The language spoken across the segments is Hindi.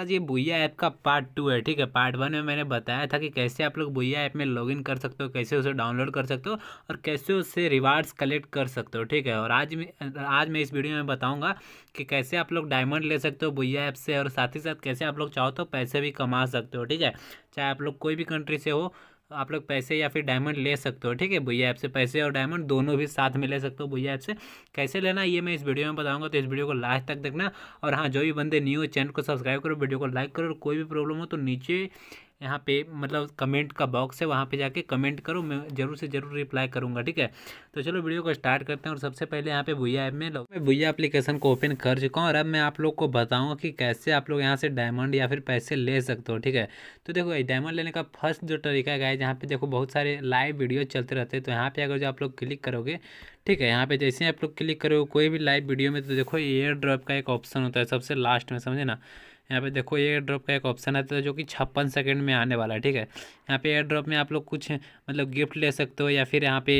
आज ये भूया ऐप का पार्ट टू है ठीक है पार्ट वन में मैंने बताया था कि कैसे आप लोग भूया ऐप में लॉगिन कर सकते हो कैसे उसे डाउनलोड कर सकते हो और कैसे उससे रिवार्ड्स कलेक्ट कर सकते हो ठीक है और आज मैं आज मैं इस वीडियो में बताऊंगा कि कैसे आप लोग डायमंड ले सकते हो भूया ऐप से और साथ ही साथ कैसे आप लोग चाहो तो पैसे भी कमा सकते हो ठीक है चाहे आप लोग कोई भी कंट्री से हो आप लोग पैसे या फिर डायमंड ले सकते हो ठीक है भैया ऐप से पैसे और डायमंड दोनों भी साथ में ले सकते हो भैया ऐप से कैसे लेना ये मैं इस वीडियो में बताऊंगा तो इस वीडियो को लास्ट तक देखना और हाँ जो भी बंदे न्यू चैनल को सब्सक्राइब करो वीडियो को लाइक करो और कोई भी प्रॉब्लम हो तो नीचे यहाँ पे मतलब कमेंट का बॉक्स है वहाँ पे जाके कमेंट करो मैं ज़रूर से ज़रूर रिप्लाई करूँगा ठीक है तो चलो वीडियो को स्टार्ट करते हैं और सबसे पहले यहाँ पे भुया ऐप में मैं भुया एप्लीकेशन को ओपन कर चुका हूँ और अब मैं आप लोग को बताऊँगा कि कैसे आप लोग यहाँ से डायमंड या फिर पैसे ले सकते हो ठीक है तो देखो डायमंड लेने का फर्स्ट जो तरीका है यहाँ पर देखो बहुत सारे लाइव वीडियो चलते रहते हैं तो यहाँ पर अगर जो आप लोग क्लिक करोगे ठीक है यहाँ पे जैसे आप लोग क्लिक करोगे कोई भी लाइव वीडियो में तो देखो एयर ड्रॉप का एक ऑप्शन होता है सबसे लास्ट में समझे ना यहाँ पे देखो एयर ड्रॉप का एक ऑप्शन आता है जो कि छप्पन सेकंड में आने वाला है ठीक है यहाँ पे एयर ड्रॉप में आप लोग कुछ मतलब गिफ्ट ले सकते हो या फिर यहाँ पे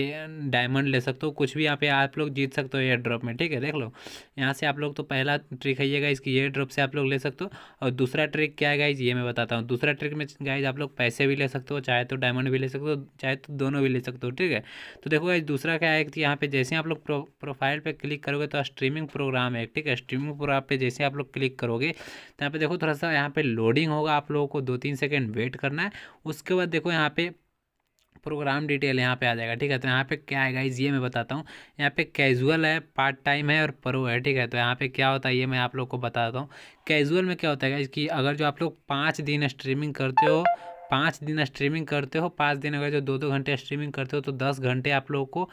डायमंड ले सकते हो कुछ भी यहाँ पे आप लोग जीत सकते हो एयर ड्रॉप में ठीक है देख लो यहाँ से आप लोग तो पहला ट्रिक है ये गाइज की एयर ड्रॉप से आप लोग ले सकते हो और दूसरा ट्रिक क्या है गाइज ये मैं बताता हूँ दूसरा ट्रिक में गाइज आप लोग पैसे भी ले सकते हो चाहे तो डायमंड भी ले सकते हो चाहे तो दोनों भी ले सकते हो ठीक है तो देखो गाइज दूसरा क्या है यहाँ पे जैसे आप लोग प्रो, प्रोफाइल पर क्लिक करोगे तो स्ट्रीमिंग प्रोग्राम है ठीक है स्ट्रीमिंग प्रोग्राम पर जैसे आप लोग क्लिक करोगे तो यहाँ पे पे देखो थोड़ा सा यहाँ पे लोडिंग होगा आप लोगों को दो तीन सेकेंड वेट करना है उसके बाद देखो यहाँ पे प्रोग्राम डिटेल यहाँ पे आ जाएगा ठीक है तो यहाँ पे क्या आएगा इस ये मैं बताता हूँ यहाँ पे कैजुअल है पार्ट टाइम है और प्रो है ठीक है तो यहाँ पे क्या होता है ये मैं आप लोग को बताता हूँ कैजुअल में क्या होता है कि अगर जो आप लोग पाँच दिन स्ट्रीमिंग करते हो पाँच दिन स्ट्रीमिंग करते हो पाँच दिन अगर जो दो दो घंटे स्ट्रीमिंग करते हो तो दस घंटे आप लोगों को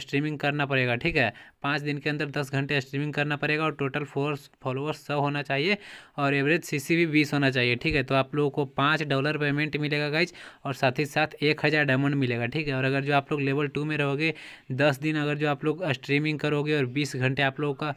स्ट्रीमिंग करना पड़ेगा ठीक है पाँच दिन के अंदर दस घंटे स्ट्रीमिंग करना पड़ेगा और टोटल फोर फॉलोअर्स सौ होना चाहिए और एवरेज सी सी भी बीस होना चाहिए ठीक है तो आप लोगों को पाँच डॉलर पेमेंट मिलेगा गाइज और साथ ही साथ एक हज़ार डायमंड मिलेगा ठीक है और अगर जो आप लोग लेवल टू में रहोगे दस दिन अगर जो आप लोग स्ट्रीमिंग करोगे और बीस घंटे आप लोगों का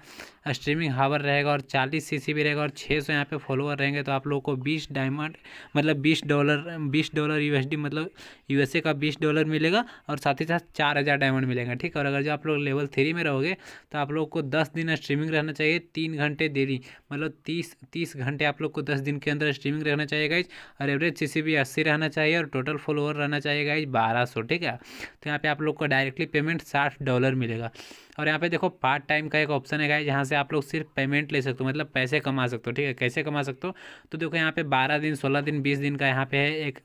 स्ट्रीमिंग हावर रहेगा और चालीस सी भी रहेगा और छः सौ यहाँ पे फॉलोअर रहेंगे तो आप लोगों को बीस डायमंड मतलब बीस डॉलर बीस डॉलर यू मतलब यू का बीस डॉलर मिलेगा और साथ ही साथ चार हज़ार डायमंड मिलेगा ठीक ठीक और अगर जो आप लोग लेवल थ्री में रहोगे तो आप लोग को दस दिन स्ट्रीमिंग रहना चाहिए तीन घंटे डेली मतलब तीस तीस घंटे आप लोग को दस दिन के अंदर स्ट्रीमिंग रहना चाहिए गाइज और एवरेज सी सी बी अस्सी रहना चाहिए और टोटल फॉलोअर रहना चाहिए गाइज बारह सौ ठीक है तो यहाँ पे आप लोग को डायरेक्टली पेमेंट साठ डॉलर मिलेगा और यहाँ पे देखो पार्ट टाइम का एक ऑप्शन है गाइज जहाँ से आप लोग सिर्फ पेमेंट ले सकते हो मतलब पैसे कमा सकते हो ठीक है कैसे कमा सकते हो तो देखो यहाँ पे बारह दिन सोलह दिन बीस दिन का यहाँ पे है एक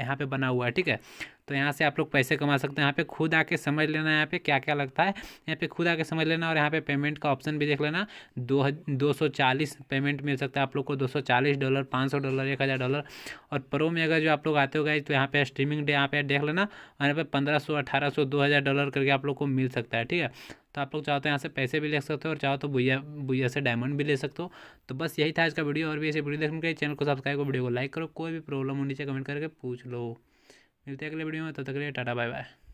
यहाँ पे बना हुआ है ठीक है तो यहाँ से आप लोग पैसे कमा सकते हैं यहाँ पे खुद आके समझ लेना यहाँ पे क्या क्या लगता है यहाँ पे खुद आके समझ लेना और यहाँ पे पेमेंट का ऑप्शन भी देख लेना दो दो सौ चालीस पेमेंट मिल सकता है आप लोग को दो सौ चालीस डॉलर पाँच सौ डॉलर एक हज़ार डॉलर और प्रो में अगर जो आप लोग आते हो गए तो यहाँ पे स्ट्रीमिंग डे यहाँ पे देख लेना और यहाँ पे पंद्रह सौ अठारह सौ दो हज़ार डॉलर करके आप लोग को मिल सकता है ठीक है तो आप लोग चाहो तो यहाँ से पैसे भी ले सकते हो और चाहो तो भुया भुया से डायमंड भी ले सकते हो तो बस यही था आज का वीडियो और भी ऐसे वीडियो देखने के लिए चैनल को सब्सक्राइब करो वीडियो को लाइक करो कोई भी प्रॉब्लम हो नीचे कमेंट करके पूछ लो मिलते हैं अगले वीडियो में तब तो तक के लिए टाटा बाय बाय